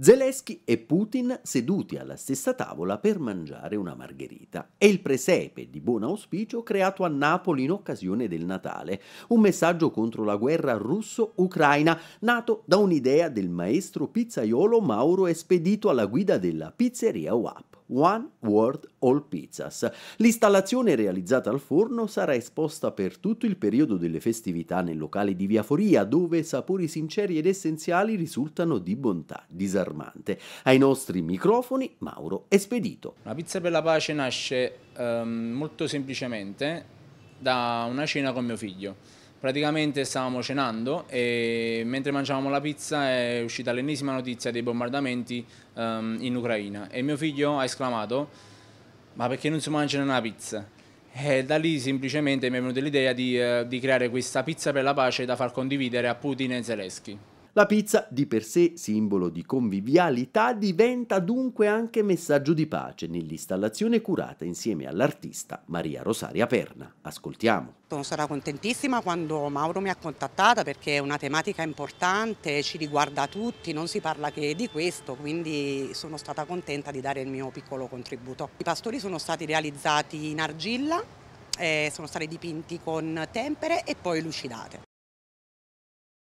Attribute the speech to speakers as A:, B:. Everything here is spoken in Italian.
A: Zelensky e Putin seduti alla stessa tavola per mangiare una margherita. È il presepe di buon auspicio creato a Napoli in occasione del Natale, un messaggio contro la guerra russo-ucraina, nato da un'idea del maestro pizzaiolo Mauro Espedito alla guida della pizzeria WAP. One World All Pizzas. L'installazione realizzata al forno sarà esposta per tutto il periodo delle festività nel locale di Via Foria, dove sapori sinceri ed essenziali risultano di bontà disarmante. Ai nostri microfoni Mauro è spedito.
B: La pizza per la pace nasce ehm, molto semplicemente da una cena con mio figlio praticamente stavamo cenando e mentre mangiavamo la pizza è uscita l'ennesima notizia dei bombardamenti um, in Ucraina e mio figlio ha esclamato ma perché non si mangiano una pizza? E da lì semplicemente mi è venuta l'idea di, uh, di creare questa pizza per la pace da far condividere a Putin e Zelensky.
A: La pizza, di per sé simbolo di convivialità, diventa dunque anche messaggio di pace nell'installazione curata insieme all'artista Maria Rosaria Perna. Ascoltiamo.
C: Sono stata contentissima quando Mauro mi ha contattata perché è una tematica importante, ci riguarda tutti, non si parla che di questo, quindi sono stata contenta di dare il mio piccolo contributo. I pastori sono stati realizzati in argilla, eh, sono stati dipinti con tempere e poi lucidate.